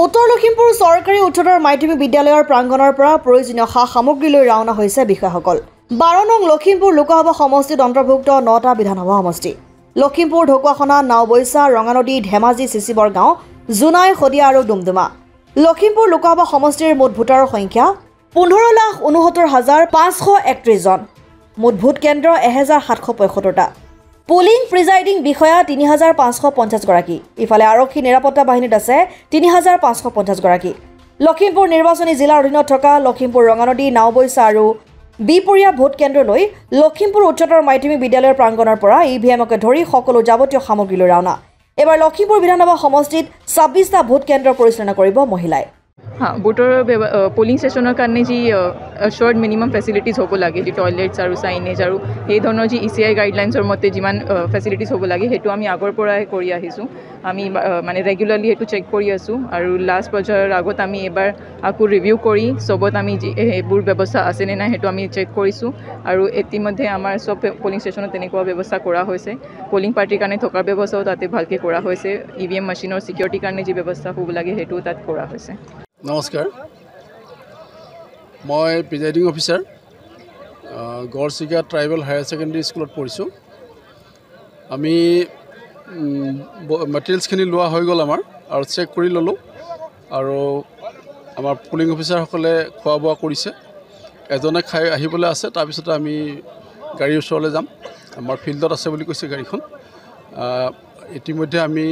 উত্তৰ লখিমপুৰ চৰকাৰী উচ্চতৰ মাধ্যমিক বিদ্যালয়ৰ প্ৰাংগণৰ পৰা প্ৰয়োজনীয় সা সামগ্ৰী লৈ ৰাওনা হৈছে বিষয়াসকল বাৰ নং লখিমপুৰ লোকসভা সমষ্টিত অন্তৰ্ভুক্ত নটা বিধানসভা সমষ্টি লখিমপুৰ ঢকুৱাখনা নাওবৈচা ৰঙানদী ধেমাজি চিচিবৰ গাঁও জোনাই শদিয়া আৰু ডুমডুমা লখিমপুৰ লোকসভা সমষ্টিৰ মুঠ ভোটাৰৰ সংখ্যা পোন্ধৰ লাখ ঊনসত্তৰ হাজাৰ পাঁচশ একত্ৰিছজন মুঠ ভোট কেন্দ্ৰ এহেজাৰ সাতশ পঁয়সত্তৰটা পুলিং প্ৰিজাইডিং বিষয়া তিনি হাজাৰ পাঁচশ পঞ্চাছগৰাকী ইফালে আৰক্ষী নিৰাপত্তা বাহিনীত আছে তিনি হাজাৰ পাঁচশ পঞ্চাছগৰাকী লখিমপুৰ নিৰ্বাচনী জিলাৰ অধীনত থকা লখিমপুৰ ৰঙানদী নাওবৈচা আৰু বিপৰীয়া ভোট কেন্দ্ৰলৈ লখিমপুৰ উচ্চতৰ মাধ্যমিক বিদ্যালয়ৰ প্ৰাংগণৰ পৰা ই ভি এমকে ধৰি সকলো যাৱতীয় সামগ্ৰীলৈ ৰাওনা এইবাৰ লখিমপুৰ বিধানসভা সমষ্টিত ছাব্বিছটা ভোট কেন্দ্ৰ পৰিচালনা কৰিব মহিলাই হ্যাঁ ভোটার পোলিং স্টেশনের কারণে যর্ড মিনিমাম ফেসিলিটিজ হব লাগে যে টয়লেটস আর সাইনেজ আর এই ধরনের যে ই সি আই গাইডলাইন্সর মতে যান ফেসিলিটিজ হব লাগে সে আমি আগরপরাই করে আছো আমি মানে রেগুলারলি সে চেক করে আছো আর লাস্ট পর্যায়ের আগত আমি এবার আকু রিভিউ করে সবত আমি এইবর ব্যবস্থা আছে নে নাই সে আমি চেক করছো আর ইতিমধ্যে আমার সব পোলিং স্টেশনত তে ব্যবস্থা করা হয়েছে পোলিং পার্টির কারণে থাকার ব্যবস্থাও তাতে ভালকে করা হয়েছে ই ভি এম মেশিনের সিকিউরিটির কারণে যে ব্যবস্থা হব লাগে সেটাও তাত করা হয়েছে নমস্কাৰ মই presiding officer Garchiga tribal higher secondary স্কুলত পঢ়িছোঁ আমি মেটেৰিয়েলছখিনি লোৱা হৈ গ'ল আমাৰ আৰু চেক কৰি ল'লোঁ আৰু আমাৰ পুলিং অফিচাৰসকলে খোৱা বোৱা কৰিছে এজনে খাই আহিবলৈ আছে তাৰপিছতে আমি গাড়ীৰ ওচৰলৈ যাম আমাৰ ফিল্ডত আছে বুলি কৈছে গাড়ীখন ইতিমধ্যে আমি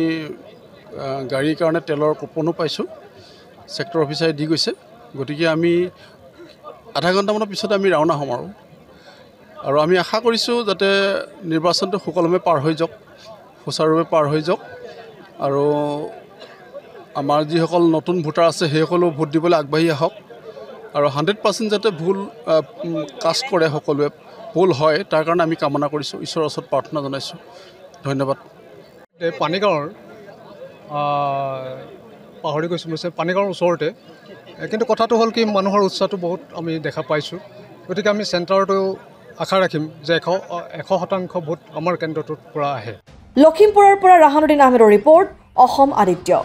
গাড়ীৰ কাৰণে তেলৰ কুপনো পাইছোঁ চেক্টৰ অফিচাৰে দি গৈছে গতিকে আমি আধা ঘণ্টামানৰ পিছতে আমি ৰাওনা হ'ম আৰু আৰু আমি আশা কৰিছোঁ যাতে নিৰ্বাচনটো সুকলমে পাৰ হৈ যাওক সুচাৰুৰূপে পাৰ হৈ যাওক আৰু আমাৰ যিসকল নতুন ভোটাৰ আছে সেইসকলেও ভোট দিবলৈ আগবাঢ়ি আহক আৰু হাণ্ড্ৰেড পাৰ্চেণ্ট যাতে ভুল কাষ্ট কৰে সকলোৱে ভুল হয় তাৰ কাৰণে আমি কামনা কৰিছোঁ ঈশ্বৰৰ ওচৰত প্ৰাৰ্থনা জনাইছোঁ ধন্যবাদ পানীগাঁৱৰ পাহৰি গৈছোঁ মিছে পানীগাঁৱৰ ওচৰতে কিন্তু কথাটো হ'ল কি মানুহৰ উৎসাহটো বহুত আমি দেখা পাইছোঁ গতিকে আমি চেণ্টাৰটো আশা ৰাখিম যে এশ এশ শতাংশ ভোট আমাৰ কেন্দ্ৰটোৰ পৰা আহে লখিমপুৰৰ পৰা ৰাহানুদ্দিন আহমেদৰ ৰিপৰ্ট অসম আদিত্য